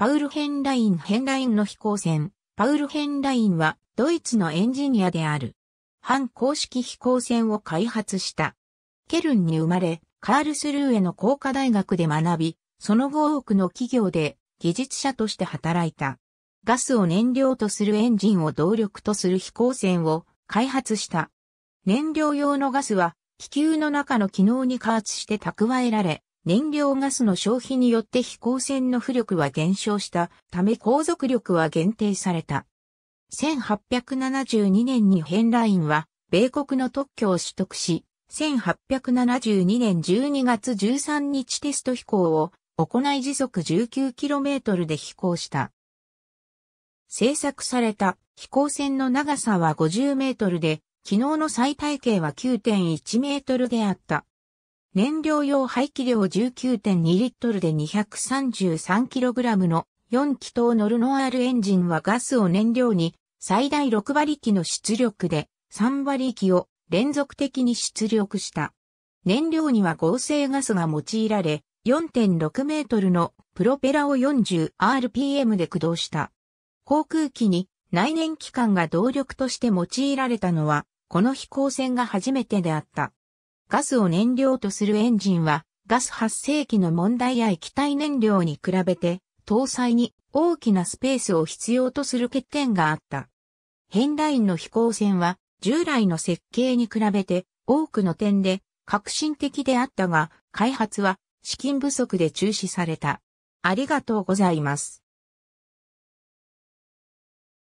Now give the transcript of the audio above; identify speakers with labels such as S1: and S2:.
S1: パウル・ヘン
S2: ライン・ヘンラインの飛行船。パウル・ヘンラインはドイツのエンジニアである。反公式飛行船を開発した。ケルンに生まれ、カールスルーへの工科大学で学び、その後多くの企業で技術者として働いた。ガスを燃料とするエンジンを動力とする飛行船を開発した。燃料用のガスは気球の中の機能に加圧して蓄えられ、燃料ガスの消費によって飛行船の浮力は減少したため航続力は限定された。1872年にヘンラインは米国の特許を取得し、1872年12月13日テスト飛行を行い時速 19km で飛行した。製作された飛行船の長さは50メートルで、昨日の最大径は9.1メートルであった。燃料用排気量19.2リットルで 233kg の4気筒ノルノアールエンジンはガスを燃料に最大6馬力の出力で3馬力を連続的に出力した。燃料には合成ガスが用いられ、4.6メートルのプロペラを 40rpm で駆動した。航空機に内燃機関が動力として用いられたのは、この飛行船が初めてであった。ガスを燃料とするエンジンは、ガス発生器の問題や液体燃料に比べて、搭載に大きなスペースを必要とする欠点があった。ヘンラインの飛行船は、従来の設計に比べて、多くの点で革新的であったが、開発は資金不足で中止された。ありがとうございます。